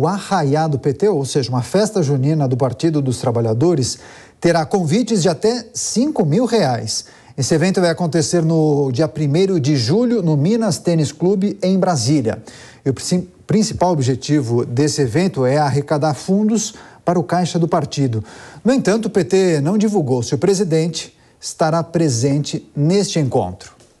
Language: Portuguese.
o Arraiá do PT, ou seja, uma festa junina do Partido dos Trabalhadores, terá convites de até 5 mil reais. Esse evento vai acontecer no dia 1 de julho no Minas Tênis Clube, em Brasília. E o principal objetivo desse evento é arrecadar fundos para o caixa do partido. No entanto, o PT não divulgou se o presidente estará presente neste encontro.